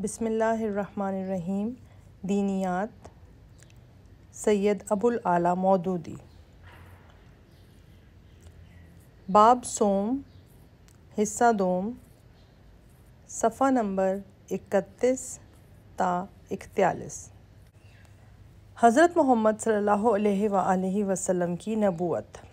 बसमीम दीनियात सैद अबुल आला मौदूदी बाब सोम हिस्सा दोम सफ़ा नंबर इकतीस ता इकतालीस हज़रत मोहम्मद सल्ला वसम की नबूत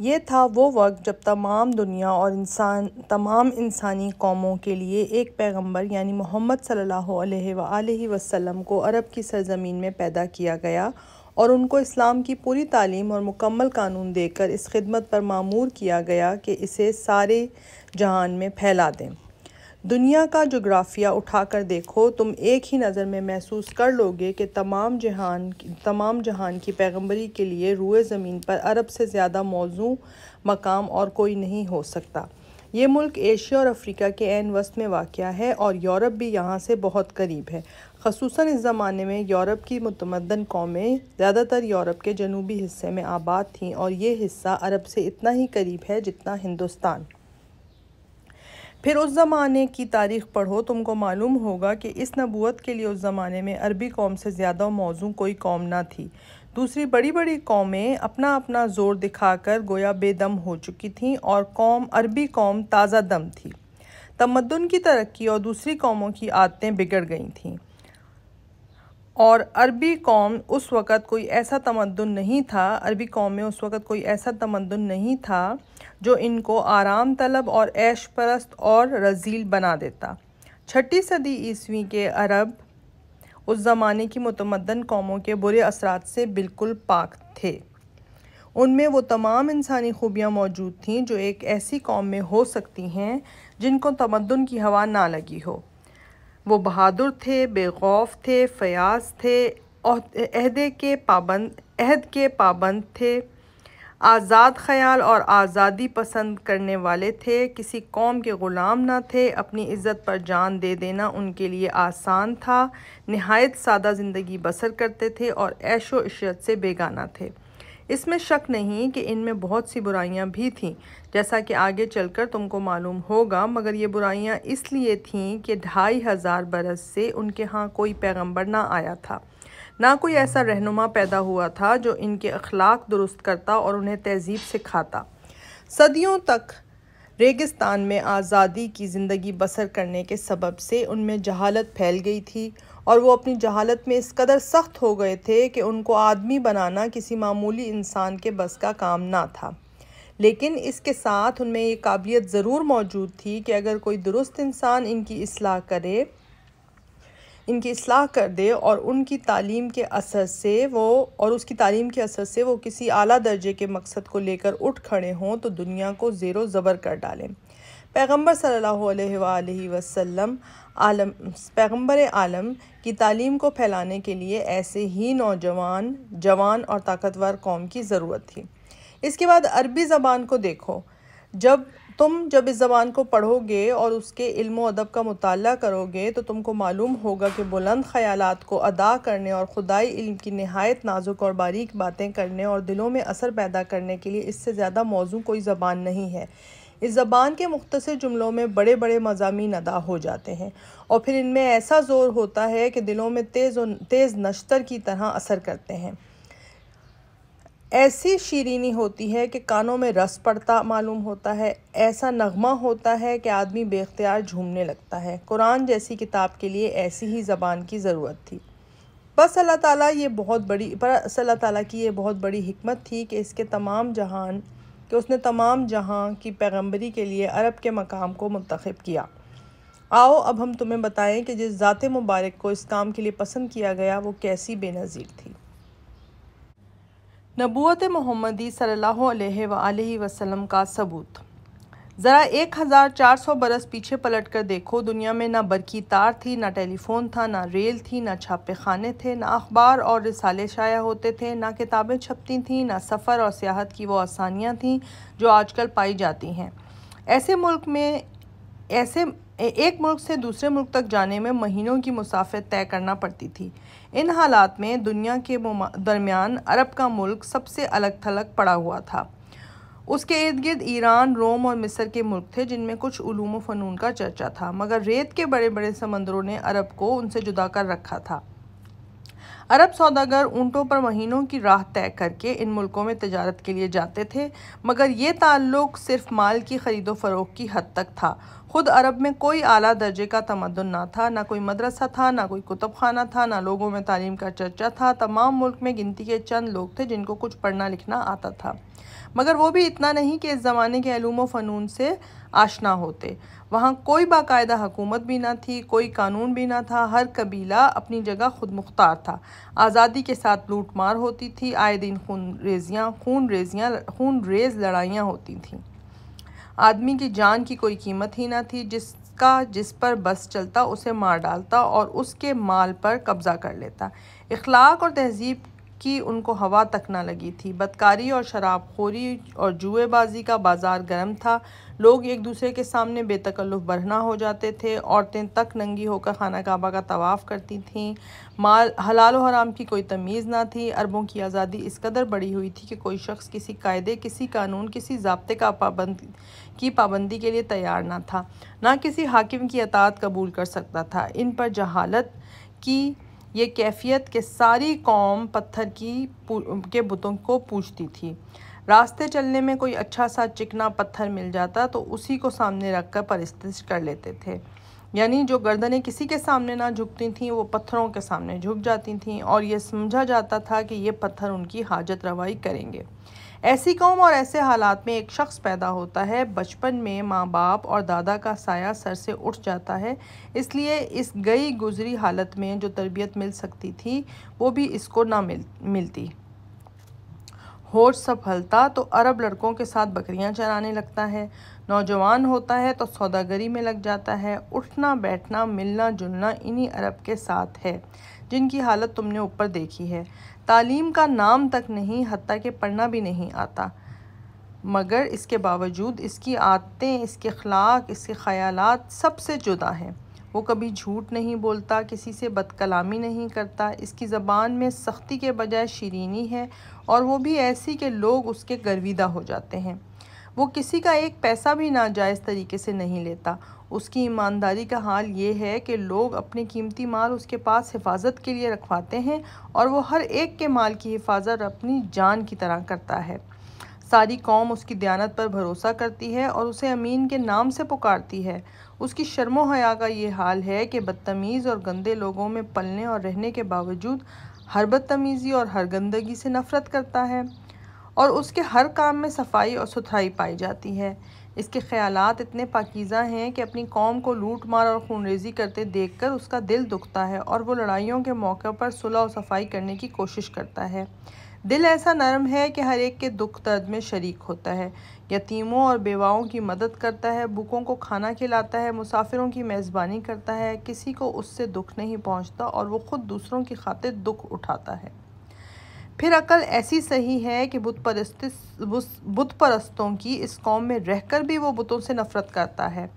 ये था वो वक्त जब तमाम दुनिया और इंसान तमाम इंसानी कौमों के लिए एक पैगंबर यानी मोहम्मद सल्लल्लाहु अलैहि वसल्लम को अरब की सरजमीन में पैदा किया गया और उनको इस्लाम की पूरी तालीम और मुकम्मल कानून देकर इस खिदमत पर मामूर किया गया कि इसे सारे जहान में फैला दें दुनिया का जोग्राफिया उठाकर देखो तुम एक ही नज़र में महसूस कर लोगे कि तमाम जहान तमाम जहान की पैगम्बरी के लिए रूए ज़मीन पर अरब से ज़्यादा मौजू मकाम और कोई नहीं हो सकता ये मुल्क एशिया और अफ्रीका के एन वस्त में वाक़ है और यूरोप भी यहाँ से बहुत करीब है खसूस इस ज़माने में यूरोप की मतमदन कौमें ज़्यादातर यूरोप के जनूबी हिस्से में आबाद थीं और ये हिस्सा अरब से इतना ही करीब है जितना हिंदुस्तान फिर उस ज़माने की तारीख़ पढ़ो तुमको मालूम होगा कि इस नबूत के लिए उस ज़माने में अरबी कौम से ज़्यादा मौजू कोई कौम ना थी दूसरी बड़ी बड़ी कौमें अपना अपना ज़ोर दिखाकर गोया बेदम हो चुकी थीं और कौम अरबी कौम ताज़ा दम थी तमदन की तरक्की और दूसरी कौमों की आदतें बिगड़ गई थीं और अरबी कौम उस वक़्त कोई ऐसा तमदन नहीं था अरबी कौम में उस वक़्त कोई ऐसा तमदन नहीं था जो इनको आराम तलब और ऐश परस्त और रजील बना देता छठी सदी ईस्वी के अरब उस ज़माने की मतमदन कौमों के बुरे असरात से बिल्कुल पाक थे उनमें वो तमाम इंसानी खूबियाँ मौजूद थीं जो एक ऐसी कौम में हो सकती हैं जिनको तमदन की हवा ना लगी हो वो बहादुर थे बेखौफ थे फ़याज थे अहदे के पाबंद अहद के पाबंद थे आज़ाद ख्याल और आज़ादी पसंद करने वाले थे किसी कौम के ग़ुलाम ना थे अपनी इज़्ज़त पर जान दे देना उनके लिए आसान था नहायत सादा ज़िंदगी बसर करते थे और ऐशो इशरत से बेगाना थे इसमें शक नहीं कि इनमें बहुत सी बुराइयां भी थीं जैसा कि आगे चलकर तुमको मालूम होगा मगर ये बुराइयां इसलिए थीं कि ढाई हज़ार बरस से उनके यहाँ कोई पैगंबर ना आया था ना कोई ऐसा रहनुमा पैदा हुआ था जो इनके अखलाक दुरुस्त करता और उन्हें तहजीब सिखाता सदियों तक रेगिस्तान में आज़ादी की ज़िंदगी बसर करने के सबब से उनमें जहालत फैल गई थी और वो अपनी जहालत में इस कदर सख्त हो गए थे कि उनको आदमी बनाना किसी मामूली इंसान के बस का काम ना था लेकिन इसके साथ उनमें ये काबिलियत ज़रूर मौजूद थी कि अगर कोई दुरुस्त इंसान इनकी असलाह करे इनकी असलाह कर दे और उनकी तालीम के असर से वो और उसकी तालीम के असर से वो किसी आला दर्जे के मकसद को लेकर उठ खड़े हों तो दुनिया को ज़ेरो ज़बर कर डालें पैगम्बर सल्लल्लाहु अलैहि वसल्लम आलम पैगम्बर आलम की तालीम को फैलाने के लिए ऐसे ही नौजवान जवान और ताकतवर कौम की ज़रूरत थी इसके बाद अरबी ज़बान को देखो जब तुम जब इस ज़बान को पढ़ोगे और उसके इल्म अदब का मुताल करोगे तो तुमको मालूम होगा कि बुलंद ख्याल को अदा करने और खुदाई इल्म की नहायत नाजुक और बारीक बातें करने और दिलों में असर पैदा करने के लिए इससे ज़्यादा मौजू कोई ज़बान नहीं है इस ज़बान के मुख्तर जुमलों में बड़े बड़े मजामी अदा हो जाते हैं और फिर इनमें ऐसा ज़ोर होता है कि दिलों में तेज़ तेज़ नश्तर की तरह असर करते हैं ऐसी शीरीनी होती है कि कानों में रस पड़ता मालूम होता है ऐसा नगमा होता है कि आदमी बेख्तियार झूमने लगता है कुरान जैसी किताब के लिए ऐसी ही ज़बान की ज़रूरत थी बस अल्लाह ताला ये बहुत बड़ी बस अल्लाह ताला की ये बहुत बड़ी हमत थी कि इसके तमाम जहान कि उसने तमाम जहां की पैगंबरी के लिए अरब के मकाम को मंतखब किया आओ अब हम तुम्हें बताएं कि जिस ज़ात मुबारक को इस काम के लिए पसंद किया गया वो कैसी बेनज़ीर थी नबूत महमदी सल्लल्लाहु वसम का सबूत ज़रा एक हज़ार चार सौ बरस पीछे पलट कर देखो दुनिया में ना बरकी तार थी ना टेलीफोन था ना रेल थी ना छापे खाने थे ना अखबार और रिसाले शाया होते थे ना किताबें छपती थीं ना सफ़र और सियाहत की वो आसानियाँ थीं जो आजकल पाई जाती हैं ऐसे मुल्क में ऐसे एक मुल्क से दूसरे मुल्क तक जाने में महीनों की मुसाफत तय करना पड़ती थी इन हालात में दुनिया के दरमियान अरब का मुल्क सबसे अलग थलग पड़ा हुआ था उसके इर्द गिर्द ईरान रोम और मिस्र के मुल्क थे जिनमें कुछ व फ़नून का चर्चा था मगर रेत के बड़े बड़े समंदरों ने अरब को उनसे जुदा कर रखा था अरब सौदागर ऊँटों पर महीनों की राह तय करके इन मुल्कों में तजारत के लिए जाते थे मगर ये ताल्लुक सिर्फ माल की ख़रीदो फरोख की हद तक था ख़ुद अरब में कोई आला दर्जे का तमदन ना था ना कोई मदरसा था ना कोई कुतुब खाना था ना लोगों में तालीम का चर्चा था तमाम मुल्क में गिनती के चंद लोग थे जिनको कुछ पढ़ना लिखना आता था मगर वो भी इतना नहीं कि इस ज़माने के अलूम फ़नून से आशना होते वहाँ कोई बाकायदा हकूमत भी ना थी कोई कानून भी ना था हर कबीला अपनी जगह खुद मुख्तार था आज़ादी के साथ लूट मार होती थी आए दिन खून रेजियाँ खून रेजियाँ खून रेज लड़ाइयाँ होती थी आदमी की जान की कोई कीमत ही ना थी जिस जिसका जिस पर बस चलता उसे मार डालता और उसके माल पर कब्ज़ा कर लेता इखलाक और तहजीब कि उनको हवा तक ना लगी थी बदकारी और शराबखोरी और जुएबाजी का बाज़ार गर्म था लोग एक दूसरे के सामने बेतकल्लुफ़ बरहना हो जाते थे औरतें तक नंगी होकर खाना काबा का तवाफ़ करती थीं माल हलाल और हराम की कोई तमीज़ ना थी अरबों की आज़ादी इस कदर बढ़ी हुई थी कि कोई शख्स किसी कायदे किसी कानून किसी जबते का पाबंद की पाबंदी के लिए तैयार ना था ना किसी हाकिम की अतात कबूल कर सकता था इन पर जहालत की ये कैफियत के सारी कौम पत्थर की के बुतों को पूछती थी रास्ते चलने में कोई अच्छा सा चिकना पत्थर मिल जाता तो उसी को सामने रख कर परिस्थित कर लेते थे यानी जो गर्दनें किसी के सामने ना झुकती थीं वो पत्थरों के सामने झुक जाती थीं और ये समझा जाता था कि ये पत्थर उनकी हाजत रवाई करेंगे ऐसी कौम और ऐसे हालात में एक शख्स पैदा होता है बचपन में माँ बाप और दादा का साया सर से उठ जाता है इसलिए इस गई गुजरी हालत में जो तरबियत मिल सकती थी वो भी इसको ना मिल मिलती होश सफलता तो अरब लड़कों के साथ बकरियां चराने लगता है नौजवान होता है तो सौदागरी में लग जाता है उठना बैठना मिलना जुलना इन्हीं अरब के साथ है जिनकी हालत तुमने ऊपर देखी है तालीम का नाम तक नहीं हती कि पढ़ना भी नहीं आता मगर इसके बावजूद इसकी आदतें इसके अखलाक इसके ख़्यालत सबसे जुदा हैं वो कभी झूठ नहीं बोलता किसी से बदकलामी नहीं करता इसकी ज़बान में सख्ती के बजाय शरीनी है और वो भी ऐसी कि लोग उसके गर्विदा हो जाते हैं वो किसी का एक पैसा भी नाजायज़ तरीके से नहीं लेता उसकी ईमानदारी का हाल ये है कि लोग अपने कीमती माल उसके पास हिफाजत के लिए रखवाते हैं और वो हर एक के माल की हिफाजत अपनी जान की तरह करता है सारी कौम उसकी दयानत पर भरोसा करती है और उसे अमीन के नाम से पुकारती है उसकी शर्मो हया का ये हाल है कि बदतमीज़ और गंदे लोगों में पलने और रहने के बावजूद हर बदतमीज़ी और हर गंदगी से नफ़रत करता है और उसके हर काम में सफाई और सुथराई पाई जाती है इसके ख्याल इतने पाकिज़ा हैं कि अपनी कौम को लूट मार और खून रेजी करते देख कर उसका दिल दुखता है और वो लड़ाइयों के मौके पर सुलह और सफाई करने की कोशिश करता है दिल ऐसा नरम है कि हर एक के दुख दर्द में शरीक होता है यतीमों और बेवाओं की मदद करता है भूखों को खाना खिलाता है मुसाफिरों की मेज़बानी करता है किसी को उससे दुख नहीं पहुँचता और वो ख़ुद दूसरों की खातिर दुख उठाता है फिर अकल ऐसी सही है कि बुत परस्त बुत परस्तों की इस कौम में रहकर भी वो बुतों से नफ़रत करता है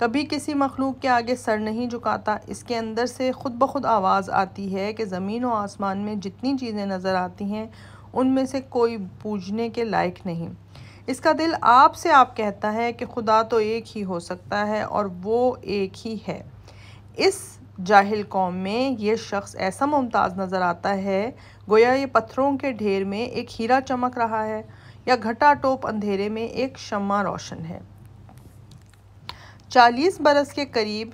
कभी किसी मखलूक के आगे सर नहीं झुकाता इसके अंदर से ख़ुद ब खुद आवाज़ आती है कि ज़मीन और आसमान में जितनी चीज़ें नज़र आती हैं उनमें से कोई पूजने के लायक नहीं इसका दिल आपसे आप कहता है कि खुदा तो एक ही हो सकता है और वो एक ही है इस जाहिल कौम में ये शख्स ऐसा मुमताज़ नज़र आता है गोया ये पत्थरों के ढेर में एक हीरा चमक रहा है या घटा टोप अंधेरे में एक शमा रोशन है चालीस बरस के करीब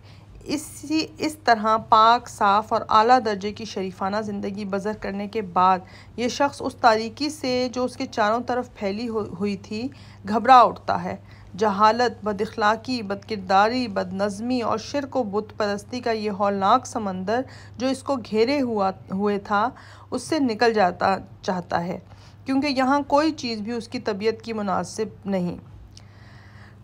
इसी इस तरह पाक साफ और आला दर्जे की शरीफाना ज़िंदगी बजर करने के बाद ये शख्स उस तारीकी से जो उसके चारों तरफ फैली हुई थी घबरा उठता है जहालत किरदारी बद बदनज़मी और शिरक व बुत परस्ती का ये हौलनाक समंदर जो इसको घेरे हुआ हुए था उससे निकल जाता चाहता है क्योंकि यहाँ कोई चीज़ भी उसकी तबीयत की मुनासिब नहीं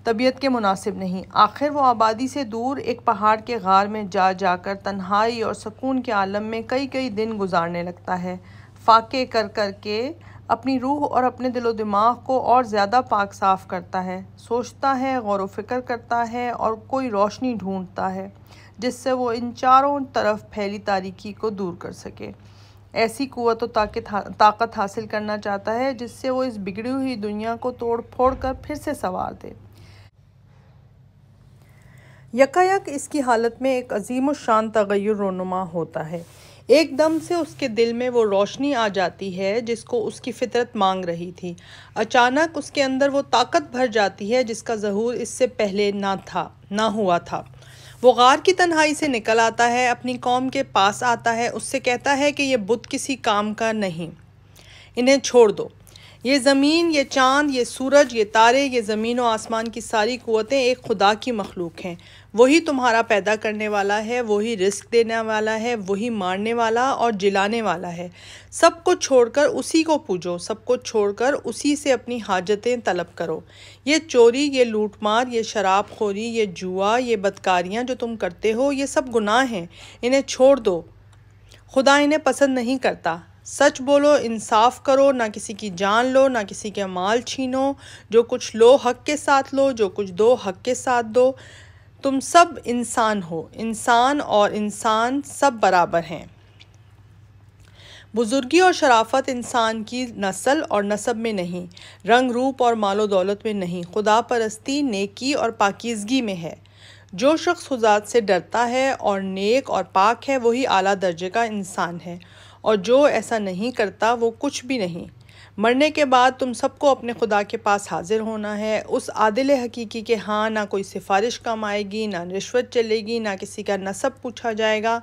तबीयत के मुनासिब नहीं आखिर वो आबादी से दूर एक पहाड़ के गार में जा जाकर तन्हाई और सुकून के आलम में कई कई दिन गुजारने लगता है फाके कर कर के अपनी रूह और अपने दिलो दिमाग को और ज़्यादा पाक साफ़ करता है सोचता है गौर व फिक्र करता है और कोई रोशनी ढूंढता है जिससे वो इन चारों तरफ फैली तारीकी को दूर कर सके ऐसी कुत व ताकत ताकत हासिल करना चाहता है जिससे वो इस बिगड़ी हुई दुनिया को तोड़ फोड़ कर फिर से संवार दे यकायक इसकी हालत में एक अजीम शान तगैर रोनुमा होता है एकदम से उसके दिल में वो रोशनी आ जाती है जिसको उसकी फितरत मांग रही थी अचानक उसके अंदर वो ताकत भर जाती है जिसका जहूर इससे पहले ना था ना हुआ था वो गार की तन्हाई से निकल आता है अपनी कौम के पास आता है उससे कहता है कि ये बुत किसी काम का नहीं इन्हें छोड़ दो ये ज़मीन ये चांद ये सूरज ये तारे ये ज़मीन और आसमान की सारी क़वतें एक खुदा की मखलूक हैं वही तुम्हारा पैदा करने वाला है वही रिस्क देने वाला है वही मारने वाला और जिलाने वाला है सब को छोड़कर उसी को पूजो सब को छोड़कर उसी से अपनी हाजतें तलब करो ये चोरी ये लूटमार ये शराब खोरी ये जुआ ये बदकारियाँ जो तुम करते हो ये सब गुनाह हैं इन्हें छोड़ दो खुदा इन्हें पसंद नहीं करता सच बोलो इंसाफ करो ना किसी की जान लो ना किसी के माल छीनो जो कुछ लो हक के साथ लो जो कुछ दो हक के साथ दो तुम सब इंसान हो इंसान और इंसान सब बराबर हैं बुज़ुर्गी और शराफत इंसान की नस्ल और नसब में नहीं रंग रूप और मालो दौलत में नहीं खुदा परस्ती नेकी और पाकिजगी में है जो शख्स खुदात से डरता है और नेक और पाक है वही आला दर्जे का इंसान है और जो ऐसा नहीं करता वो कुछ भी नहीं मरने के बाद तुम सबको अपने खुदा के पास हाजिर होना है उस आदिल हकीकी के हाँ ना कोई सिफारिश काम आएगी ना रिश्वत चलेगी ना किसी का नसब पूछा जाएगा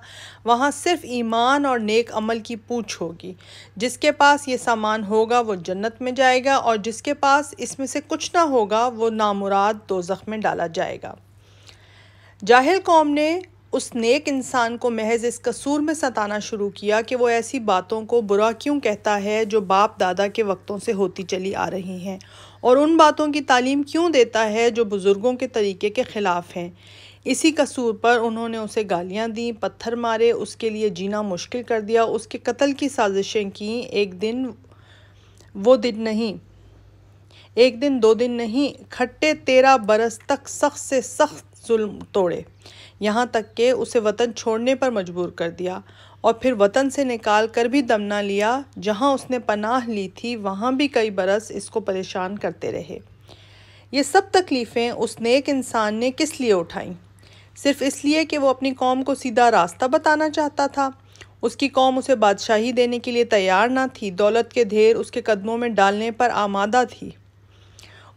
वहाँ सिर्फ ईमान और नेक अमल की पूछ होगी जिसके पास ये सामान होगा वो जन्नत में जाएगा और जिसके पास इसमें से कुछ ना होगा वो नामुराद दो में डाला जाएगा जाहिर कौम ने उस नेक इंसान को महज इस कसूर में सताना शुरू किया कि वो ऐसी बातों को बुरा क्यों कहता है जो बाप दादा के वक्तों से होती चली आ रही हैं और उन बातों की तालीम क्यों देता है जो बुज़ुर्गों के तरीके के ख़िलाफ़ हैं इसी कसूर पर उन्होंने उसे गालियाँ दी पत्थर मारे उसके लिए जीना मुश्किल कर दिया उसके कत्ल की साजिशें की एक दिन वो दिन नहीं एक दिन दो दिन नहीं खट्टे तेरह बरस तक सख्त से सख्त जुल्म तोड़े यहाँ तक के उसे वतन छोड़ने पर मजबूर कर दिया और फिर वतन से निकाल कर भी दमना लिया जहाँ उसने पनाह ली थी वहाँ भी कई बरस इसको परेशान करते रहे ये सब तकलीफ़ें उस नेक इंसान ने किस लिए उठाईं सिर्फ इसलिए कि वो अपनी कौम को सीधा रास्ता बताना चाहता था उसकी कौम उसे बादशाही देने के लिए तैयार ना थी दौलत के ढेर उसके कदमों में डालने पर आमादा थी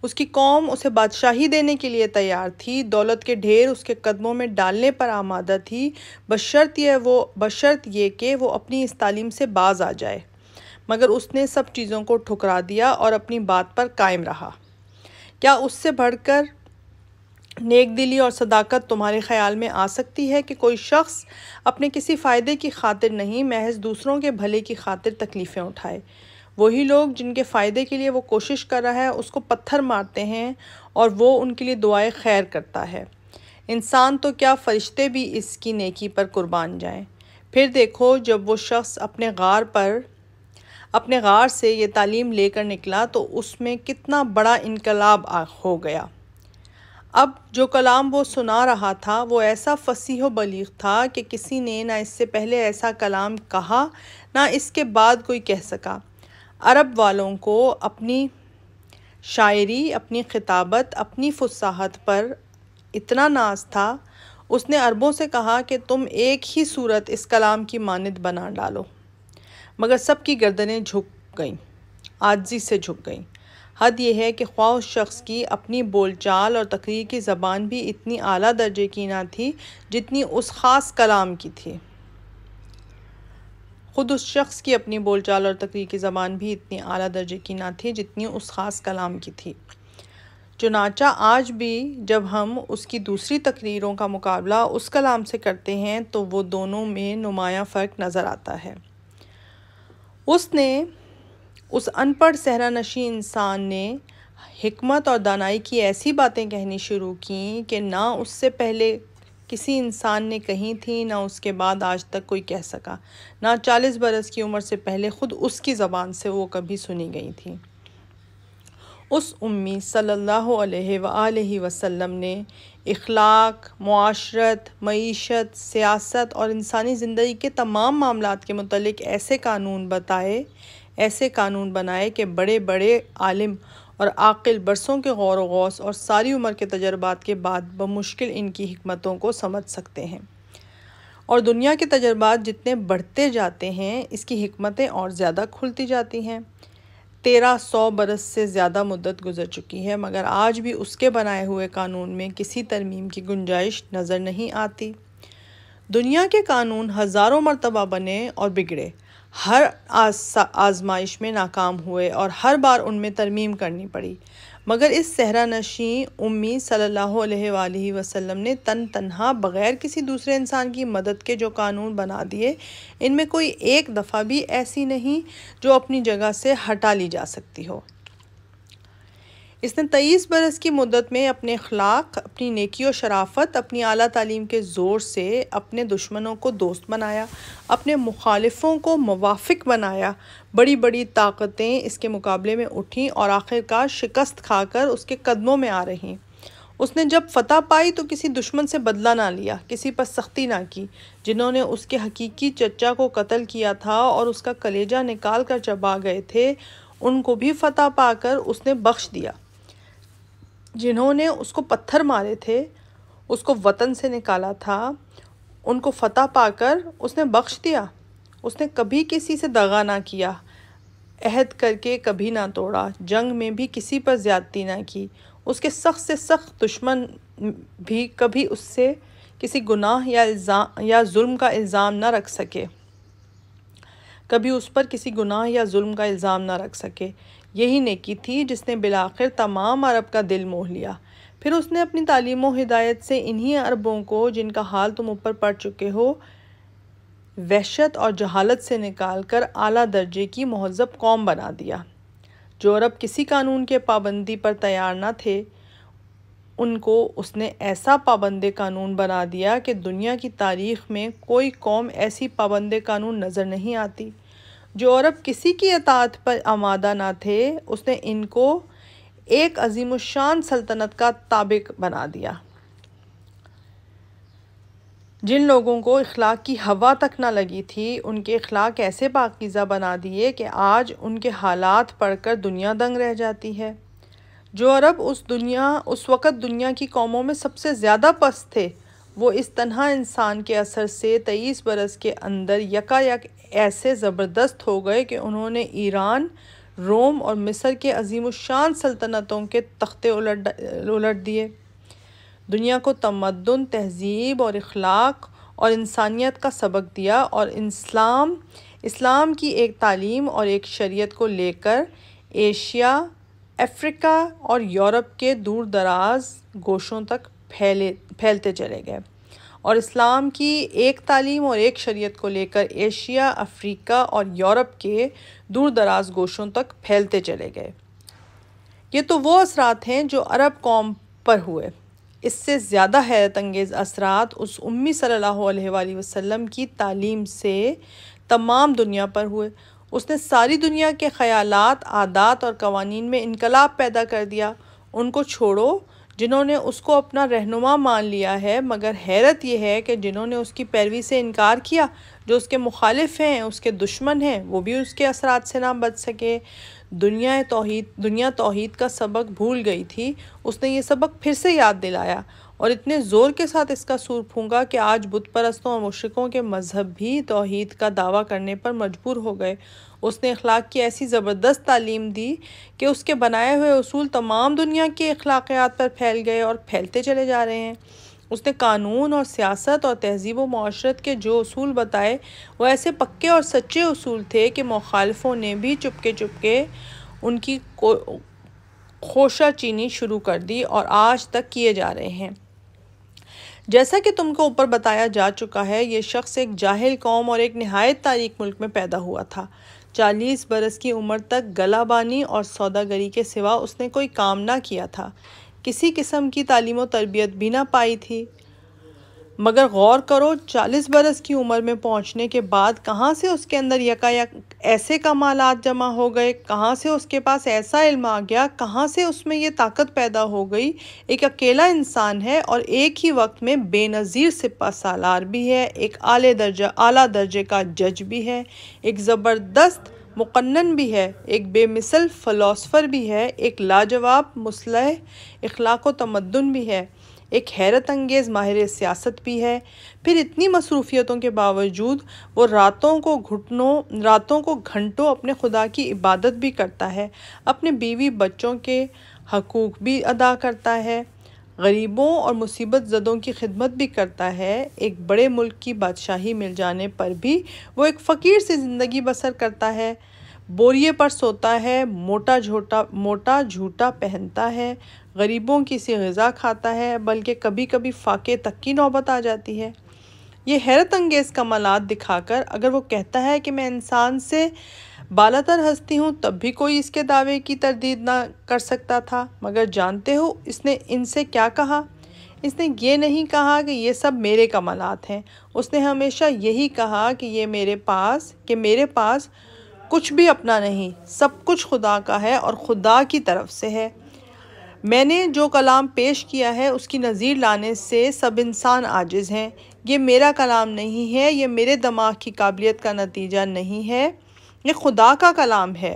उसकी कौम उसे बादशाही देने के लिए तैयार थी दौलत के ढेर उसके कदमों में डालने पर आमादा थी बशर्त यह वो बशर्त ये कि वो अपनी इस तालीम से बाज आ जाए मगर उसने सब चीज़ों को ठुकरा दिया और अपनी बात पर कायम रहा क्या उससे बढ़कर नेक दिली और सदाकत तुम्हारे ख्याल में आ सकती है कि कोई शख्स अपने किसी फ़ायदे की खातिर नहीं महज दूसरों के भले की खातिर तकलीफ़ें उठाए वही लोग जिनके फ़ायदे के लिए वो कोशिश कर रहा है उसको पत्थर मारते हैं और वो उनके लिए दुआएं खैर करता है इंसान तो क्या फ़रिश्ते भी इसकी नेकी पर कुर्बान जाएं फिर देखो जब वो शख्स अपने गार पर अपने गार से ये तालीम लेकर निकला तो उसमें कितना बड़ा इनकलाब हो गया अब जो कलाम वो सुना रहा था वो ऐसा फसीह बलीग था कि किसी ने ना इससे पहले ऐसा कलाम कहा ना इसके बाद कोई कह सका अरब वालों को अपनी शायरी अपनी खिताबत अपनी फुसाहत पर इतना नाज था उसने अरबों से कहा कि तुम एक ही सूरत इस कलाम की मानद बना डालो मगर सबकी गर्दनें झुक गईं आजी से झुक गईं हद यह है कि ख्वा उस शख्स की अपनी बोलचाल और तकरीर की ज़बान भी इतनी आला दर्जे की ना थी जितनी उस ख़ास कलाम की थी ख़ुद उस शख्स की अपनी बोलचाल और तकरीर ज़बान भी इतनी अली दर्जे की ना थी जितनी उस ख़ास कलाम की थी चुनाचा आज भी जब हम उसकी दूसरी तकरीरों का मुकाबला उस कलाम से करते हैं तो वो दोनों में नुमाया फ़र्क नज़र आता है उसने उस अनपढ़ सहरा नशी इंसान ने हमत और दानाई की ऐसी बातें कहनी शुरू की कि ना उससे पहले किसी इंसान ने कही थी ना उसके बाद आज तक कोई कह सका ना चालीस बरस की उम्र से पहले ख़ुद उसकी ज़बान से वो कभी सुनी गई थी उस उम्मी सल्लल्लाहु वसल्लम ने इखलाक माशरत मीशत सियासत और इंसानी ज़िंदगी के तमाम मामलों के मतलब ऐसे कानून बताए ऐसे कानून बनाए कि बड़े बड़े आलिम और आकिल बरसों के गौर वौस और सारी उम्र के तजर्बात के बाद बमुश्किल इनकी हमतों को समझ सकते हैं और दुनिया के तजर्बात जितने बढ़ते जाते हैं इसकी हमतें और ज़्यादा खुलती जाती हैं तेरह सौ बरस से ज़्यादा मुद्दत गुजर चुकी है मगर आज भी उसके बनाए हुए कानून में किसी तरमीम की गुंजाइश नज़र नहीं आती दुनिया के कानून हज़ारों मरतबा बने और बिगड़े हर आजमाइश में नाकाम हुए और हर बार उनमें तरमीम करनी पड़ी मगर इस सहरा नशी उम्मी सल्ला अलैहि ने तन तनहा बग़ैर किसी दूसरे इंसान की मदद के जो कानून बना दिए इनमें कोई एक दफ़ा भी ऐसी नहीं जो अपनी जगह से हटा ली जा सकती हो इसने तेईस बरस की मुद्दत में अपने अखलाक अपनी नेकी और शराफत अपनी अली तालीम के ज़ोर से अपने दुश्मनों को दोस्त बनाया अपने मुखालफों को मवाफिक बनाया बड़ी बड़ी ताकतें इसके मुकाबले में उठीं और आखिरकार शिकस्त खाकर उसके कदमों में आ रहीं उसने जब फतह पाई तो किसी दुश्मन से बदला ना लिया किसी पर सख्ती ना की जिन्होंने उसके हकीकी चचा को कत्ल किया था और उसका कलेजा निकाल कर चबा गए थे उनको भी फतह पाकर उसने बख्श दिया जिन्होंने उसको पत्थर मारे थे उसको वतन से निकाला था उनको फतह पाकर उसने बख्श दिया उसने कभी किसी से दगा ना किया अहद करके कभी ना तोड़ा जंग में भी किसी पर ज़्यादती ना की उसके सख्त से सख्त दुश्मन भी कभी उससे किसी गुनाह या इल्ज़ाम या जुल्म का इल्ज़ाम ना रख सके कभी उस पर किसी गुनाह या जुल्म का इल्ज़ाम ना रख सके यही नेकी थी जिसने बिलाखिर तमाम अरब का दिल मोह लिया फिर उसने अपनी तालीम व हिदायत से इन्हीं अरबों को जिनका हाल तुम ऊपर पड़ चुके हो वहशत और जहालत से निकाल कर अली दर्जे की महजब कौम बना दिया जो अरब किसी कानून के पाबंदी पर तैयार ना थे उनको उसने ऐसा पाबंद कानून बना दिया कि दुनिया की तारीख में कोई कौम ऐसी पाबंद कानून नज़र नहीं आती जो अरब किसी की अतात पर आमादा ना थे उसने इनको एक अजीम शान सल्तनत का ताबिक बना दिया जिन लोगों को इखलाक़ की हवा तक ना लगी थी उनके अखलाक ऐसे पाकिज़ा बना दिए कि आज उनके हालात पढ़कर दुनिया दंग रह जाती है जो अरब उस दुनिया उस वक़्त दुनिया की कौमों में सबसे ज़्यादा पस्त थे वो इस तनह इंसान के असर से तेईस बरस के अंदर यकायक ऐसे ज़बरदस्त हो गए कि उन्होंने ईरान रोम और मिस्र के अजीम शान सल्तनतों के तख्ते उलट उलट दिए दुनिया को तमदन तहजीब और अखलाक और इंसानियत का सबक दिया और इस्लाम इस्लाम की एक तालीम और एक शरीयत को लेकर एशिया अफ्रीका और यूरोप के दूर दराज गोशों तक फैले फैलते चले गए और इस्लाम की एक तालीम और एक शरीयत को लेकर एशिया अफ्रीका और यूरोप के दूर दराज गोशों तक फैलते चले गए ये तो वो असरात हैं जो अरब कौम पर हुए इससे ज़्यादा हैरत अंगेज़ असरात उस उम्मी सल्लल्लाहु अलैहि वसल्लम की तालीम से तमाम दुनिया पर हुए उसने सारी दुनिया के ख़यालात आदात और कवानीन में इनकलाब पैदा कर दिया उनको छोड़ो जिन्होंने उसको अपना रहनुमा मान लिया है मगर हैरत यह है कि जिन्होंने उसकी पैरवी से इनकार किया जो उसके मुखालिफ हैं उसके दुश्मन हैं वो भी उसके असरात से ना बच सके दुनिया तोहद दुनिया तोहद का सबक भूल गई थी उसने ये सबक फिर से याद दिलाया और इतने ज़ोर के साथ इसका सूर फूँगा कि आज बुत परस्तों और मशरक़ों के मज़हब भी तोहद का दावा करने पर मजबूर हो गए उसने अखलाक की ऐसी ज़बरदस्त तालीम दी कि उसके बनाए हुए असूल तमाम दुनिया के अखलाकियात पर फैल गए और फैलते चले जा रहे हैं उसने कानून और सियासत और तहजीब व माशरत के जो असूल बताए वो ऐसे पक्के और सच्चे असूल थे कि मुखालफों ने भी चुपके चुपके उनकी खोशा चीनी शुरू कर दी और आज तक किए जा रहे हैं जैसा कि तुमको ऊपर बताया जा चुका है ये शख्स एक जाहिल कौम और एक नहायत तारीख मुल्क में पैदा हुआ था चालीस बरस की उम्र तक गलाबानी और सौदागरी के सिवा उसने कोई काम ना किया था किसी किस्म की तालीम तरबियत भी ना पाई थी मगर गौर करो चालीस बरस की उम्र में पहुंचने के बाद कहाँ से उसके अंदर यकायक ऐसे कमालत जमा हो गए कहाँ से उसके पास ऐसा इल्म आ गया कहाँ से उसमें ये ताकत पैदा हो गई एक अकेला इंसान है और एक ही वक्त में बेनज़ीर सिपा सालार भी है एक आले दर्जा आला दर्जे का जज भी है एक ज़बरदस्त मुकन्नन भी है एक बेमिसल फ़लासफ़र भी है एक लाजवाब मुसलह अखलाक तमदन भी है एक हैरत अंगेज़ माहिर सियासत भी है फिर इतनी मसरूफियतों के बावजूद वो रातों को घुटनों रातों को घंटों अपने खुदा की इबादत भी करता है अपने बीवी बच्चों के हकूक़ भी अदा करता है गरीबों और मुसीबत जदों की खिदमत भी करता है एक बड़े मुल्क की बादशाही मिल जाने पर भी वो एक फ़कीर से ज़िंदगी बसर करता है बोरिए पर सोता है मोटा झोटा मोटा झूठा पहनता है गरीबों की सी गज़ा खाता है बल्कि कभी कभी फाके तक की नौबत आ जाती है ये हैरत अंगेज़ कमालत दिखाकर अगर वो कहता है कि मैं इंसान से बालातर हस्ती हूँ तब भी कोई इसके दावे की तरदीद ना कर सकता था मगर जानते हो इसने इनसे क्या कहा इसने ये नहीं कहा कि ये सब मेरे कमालत हैं उसने हमेशा यही कहा कि ये मेरे पास कि मेरे पास कुछ भी अपना नहीं सब कुछ खुदा का है और खुदा की तरफ से है मैंने जो कलाम पेश किया है उसकी नज़ीर लाने से सब इंसान आजिज़ हैं ये मेरा कलाम नहीं है ये मेरे दिमाग की काबिलियत का नतीजा नहीं है ये खुदा का कलाम है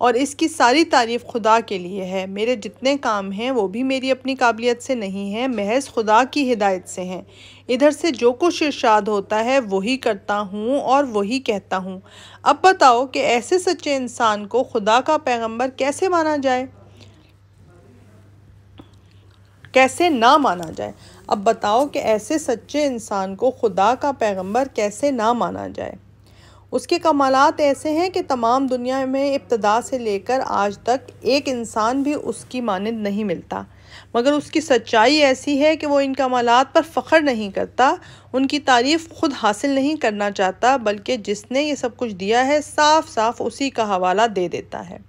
और इसकी सारी तारीफ़ खुदा के लिए है मेरे जितने काम हैं वो भी मेरी अपनी काबिलियत से नहीं है महज खुदा की हिदायत से हैं इधर से जो कुछ इर्शाद होता है वही करता हूँ और वही कहता हूँ अब बताओ कि ऐसे सच्चे इंसान को खुदा का पैगंबर कैसे माना जाए कैसे ना माना जाए अब बताओ कि ऐसे सच्चे इंसान को खुदा का पैगंबर कैसे ना माना जाए उसके कमालत ऐसे हैं कि तमाम दुनिया में इब्तदा से लेकर आज तक एक इंसान भी उसकी मानद नहीं मिलता मगर उसकी सच्चाई ऐसी है कि वो इन कमालत पर फ़ख्र नहीं करता उनकी तारीफ़ खुद हासिल नहीं करना चाहता बल्कि जिसने ये सब कुछ दिया है साफ साफ उसी का हवाला दे देता है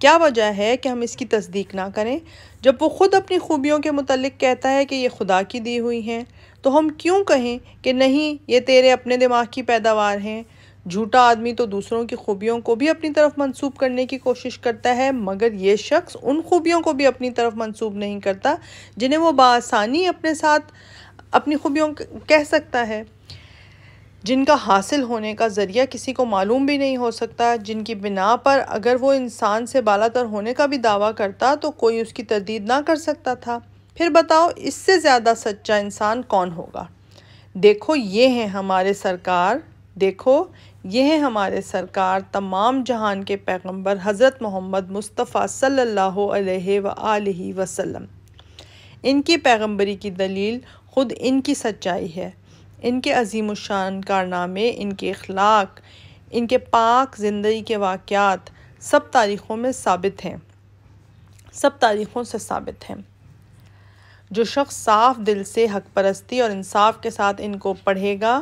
क्या वजह है कि हम इसकी तस्दीक ना करें जब वो ख़ुद अपनी खूबियों के मतलब कहता है कि ये खुदा की दी हुई हैं तो हम क्यों कहें कि नहीं ये तेरे अपने दिमाग की पैदावार हैं झूठा आदमी तो दूसरों की खूबियों को भी अपनी तरफ मंसूब करने की कोशिश करता है मगर ये शख्स उन खूबियों को भी अपनी तरफ मंसूब नहीं करता जिन्हें वो बासानी अपने साथ अपनी खूबियों कह सकता है जिनका हासिल होने का ज़रिया किसी को मालूम भी नहीं हो सकता जिनकी बिना पर अगर वो इंसान से बालातर होने का भी दावा करता तो कोई उसकी तरदीद ना कर सकता था फिर बताओ इससे ज़्यादा सच्चा इंसान कौन होगा देखो ये हैं हमारे सरकार देखो ये हैं हमारे सरकार तमाम जहान के पैगंबर हज़रत मोहम्मद मुस्तफ़ा सल्लल्लाहु अलैहि वसल्लम इनकी पैगंबरी की दलील ख़ुद इनकी सच्चाई है इनके अजीम शान कारनामे इनके अखलाक इनके पाक ज़िंदगी के वाक़ात सब तारीख़ों में साबित हैं सब तारीख़ों से साबित हैं जो शख्स साफ दिल से हक परस्ती और इंसाफ के साथ इनको पढ़ेगा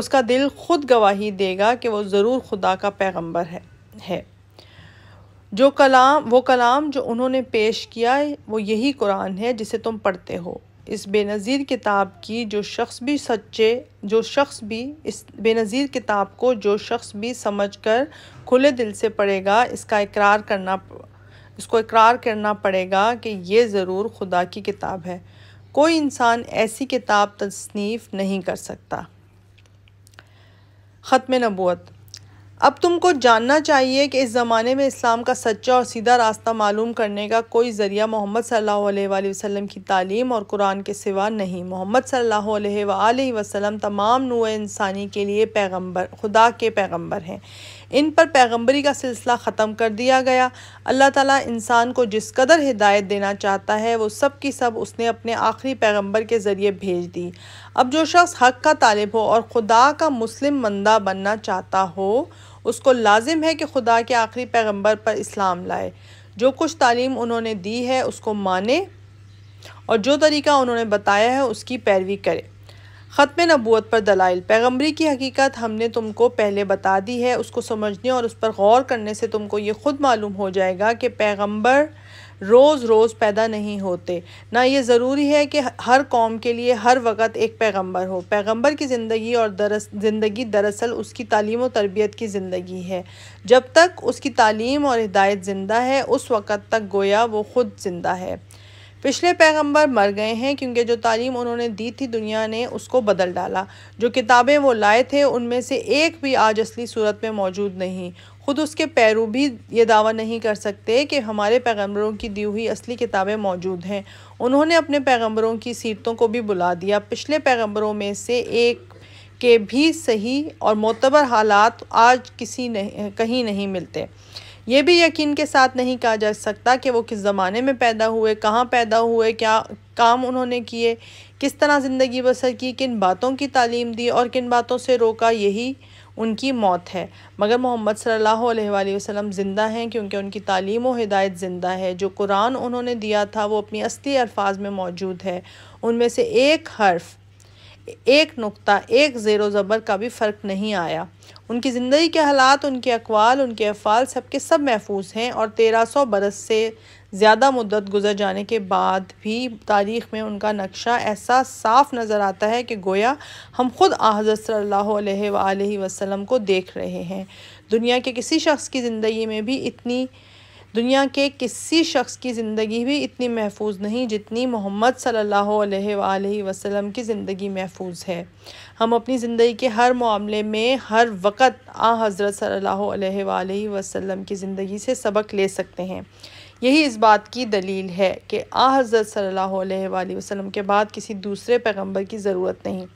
उसका दिल खुद गवाही देगा कि वो ज़रूर खुदा का पैगंबर है है जो कलाम वो कलाम जो उन्होंने पेश किया वो यही कुरान है जिसे तुम पढ़ते हो इस बेनज़ीर किताब की जो शख्स भी सच्चे जो शख्स भी इस बेनज़ीर किताब को जो शख्स भी समझकर खुले दिल से पढ़ेगा इसका इकरार करना इसको इकरार करना पड़ेगा कि ये ज़रूर खुदा की किताब है कोई इंसान ऐसी किताब तसनीफ़ नहीं कर सकता ख़त्म नबूत अब तुमको जानना चाहिए कि इस ज़माने में इस्लाम का सच्चा और सीधा रास्ता मालूम करने का कोई ज़रिया मोहम्मद सल्ला वसम की तालीम और कुरान के सिवा नहीं मोहम्मद सल्ला वसम तमाम नूह इंसानी के लिए पैगंबर खुदा के पैगंबर हैं इन पर पैगंबरी का सिलसिला ख़त्म कर दिया गया अल्लाह ताला इंसान को जिस कदर हिदायत देना चाहता है वो सब की सब उसने अपने आखिरी पैगंबर के ज़रिए भेज दी अब जो शख्स हक का तालब हो और ख़ुदा का मुस्लिम मंदा बनना चाहता हो उसको लाजिम है कि खुदा के आखिरी पैगम्बर पर इस्लाम लाए जो कुछ तालीम उन्होंने दी है उसको माने और जो तरीका उन्होंने बताया है उसकी पैरवी करे ख़त्म नबूत पर दलाइल पैगम्बरी की हकीकत हमने तुमको पहले बता दी है उसको समझने और उस पर गौर करने से तुमको ये ख़ुद मालूम हो जाएगा कि पैगम्बर रोज़ रोज़ पैदा नहीं होते ना ये ज़रूरी है कि हर कौम के लिए हर वक्त एक पैगंबर हो पैगंबर की ज़िंदगी और दरस ज़िंदगी दरअसल उसकी तालीम और तरबियत की ज़िंदगी है जब तक उसकी तालीम और हिदायत ज़िंदा है उस वक़्त तक गोया वो ख़ुद ज़िंदा है पिछले पैगंबर मर गए हैं क्योंकि जो तालीम उन्होंने दी थी दुनिया ने उसको बदल डाला जो किताबें वो लाए थे उनमें से एक भी आज असली सूरत में मौजूद नहीं ख़ुद उसके पैरू भी ये दावा नहीं कर सकते कि हमारे पैगंबरों की दी हुई असली किताबें मौजूद हैं उन्होंने अपने पैगंबरों की सीरतों को भी बुला दिया पिछले पैगंबरों में से एक के भी सही और मोतबर हालात आज किसी नहीं कहीं नहीं मिलते ये भी यकीन के साथ नहीं कहा जा सकता कि वो किस ज़माने में पैदा हुए कहाँ पैदा हुए क्या काम उन्होंने किए किस तरह ज़िंदगी बसर की किन बातों की तालीम दी और किन बातों से रोका यही उनकी मौत है मगर मोहम्मद सल्ला वसम ज़िंदा हैं क्योंकि उनकी तालीम व हिदायत ज़िंदा है जो कुरान उन्होंने दिया था वो अपनी असली अल्फाज में मौजूद है उनमें से एक हर्फ एक नुक्ता एक ज़ेर ज़बर का भी फ़र्क नहीं आया उनकी ज़िंदगी के हालात उनके अकवाल उनके अफ़ाल सब सब महफूज हैं और तेरह सौ बरस से ज़्यादा मुद्दत गुजर जाने के बाद भी तारीख़ में उनका नक्शा ऐसा साफ नज़र आता है कि गोया हम खुद हज़रत सल्लल्लाहु अलैहि को देख रहे हैं दुनिया के किसी शख्स की ज़िंदगी में भी इतनी दुनिया के किसी शख्स की ज़िंदगी भी इतनी महफूज नहीं जितनी मोहम्मद सल्ला वसलम की ज़िंदगी महफूज है हम अपनी ज़िंदगी के हर मामले में हर वक्त आ हज़रत सल्ला वसलम की ज़िंदगी से सबक ले सकते हैं यही इस बात की दलील है कि आ हज़रत सल्ला वसलम के बाद किसी दूसरे पैगम्बर की ज़रूरत नहीं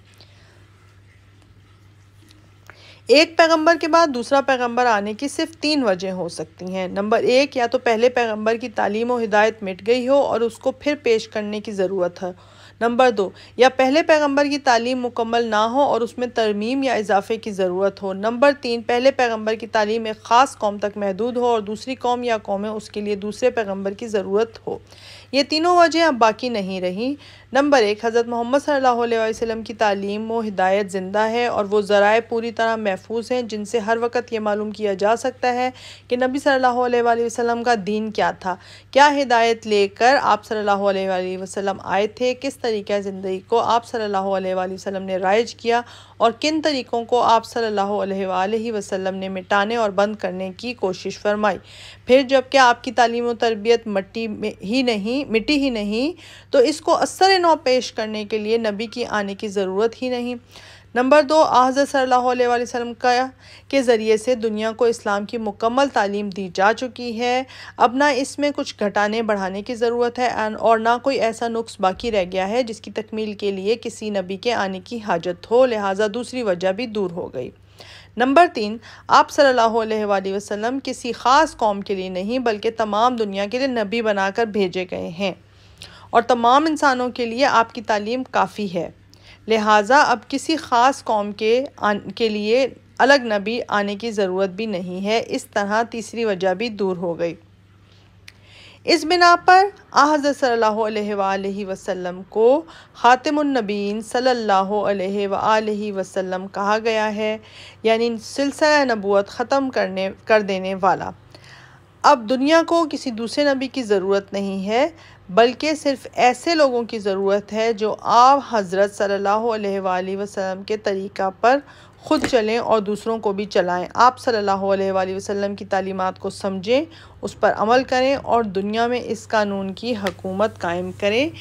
एक पैगंबर के बाद दूसरा पैगंबर आने की सिर्फ तीन वजह हो सकती हैं नंबर एक या तो पहले पैगंबर की तालीम व हिदायत मिट गई हो और उसको फिर पेश करने की ज़रूरत है नंबर दो या पहले पैगंबर की तालीम मुकम्मल ना हो और उसमें तरमीम या इजाफे की ज़रूरत हो नंबर तीन पहले पैगंबर की तालीम एक ख़ास कौम तक महदूद हो और दूसरी कौम या कौमें उसके लिए दूसरे पैगंबर की ज़रूरत हो ये तीनों वजह अब बाकी नहीं रहीं नंबर एक हज़रत मोहम्मद सल्ला वसम की तालीम व हिदायत ज़िंदा है और वो ज़राए पूरी तरह महफूज हैं जिनसे हर वक्त ये मालूम किया जा सकता है कि नबी सल्ला वसम का दीन क्या था क्या हिदायत लेकर आप सल्ला वसम आए थे किस तरीक़ा ज़िंदगी को आप सल्ला वसम ने राइज किया और किन तरीक़ों को आप सल्ला वसम ने मिटाने और बंद करने की कोशिश फरमाई फिर जबकि आपकी तालीम व तरबियत मट्टी में ही नहीं मिटी ही नहीं तो इसको असर नौ पेश करने के लिए नबी की आने की ज़रूरत ही नहीं नंबर दो आज सल्लल्लाहु वसम का के ज़रिए से दुनिया को इस्लाम की मुकम्मल तालीम दी जा चुकी है अब ना इसमें कुछ घटाने बढ़ाने की ज़रूरत है और ना कोई ऐसा नुस्ख़ बाकी रह गया है जिसकी तकमील के लिए किसी नबी के आने की हाजत हो लिहाजा दूसरी वजह भी दूर हो गई नंबर तीन आप सल्लल्लाहु अलैहि वसल्लम किसी ख़ास कौम के लिए नहीं बल्कि तमाम दुनिया के लिए नबी बनाकर भेजे गए हैं और तमाम इंसानों के लिए आपकी तालीम काफ़ी है लिहाजा अब किसी ख़ास कौम के आन, के लिए अलग नबी आने की ज़रूरत भी नहीं है इस तरह तीसरी वजह भी दूर हो गई इस बिना पर हज़रत सल्लल्लाहु अलैहि वसल्लम को ख़ातमनबीन सल्ला अलैहि वसल्लम कहा गया है यानी सिलसिला नबूत ख़त्म करने कर देने वाला अब दुनिया को किसी दूसरे नबी की ज़रूरत नहीं है बल्कि सिर्फ़ ऐसे लोगों की ज़रूरत है जो आप हज़रत सल्ला अलैहि के तरीक़ा पर ख़ुद चलें और दूसरों को भी चलाएं आप सल्लल्लाहु अलैहि वसल्लम की तालीमात को समझें उस पर अमल करें और दुनिया में इस कानून की हकूमत कायम करें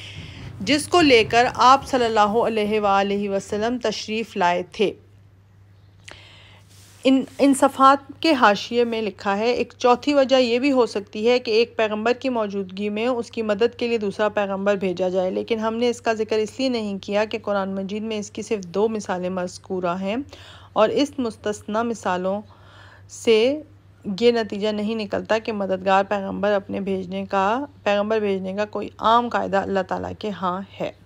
जिसको लेकर आप सल्लल्लाहु अलैहि वसल्लम तशरीफ़ लाए थे इन इंसफात के हाशिए में लिखा है एक चौथी वजह यह भी हो सकती है कि एक पैगंबर की मौजूदगी में उसकी मदद के लिए दूसरा पैगंबर भेजा जाए लेकिन हमने इसका जिक्र इसलिए नहीं किया कि कुरान मजीद में इसकी सिर्फ दो मिसालें मजकूर हैं और इस मुस्तना मिसालों से ये नतीजा नहीं निकलता कि मददगार पैगंबर अपने भेजने का पैगंबर भेजने का कोई आम कायदा अल्लाह ताला के हाँ है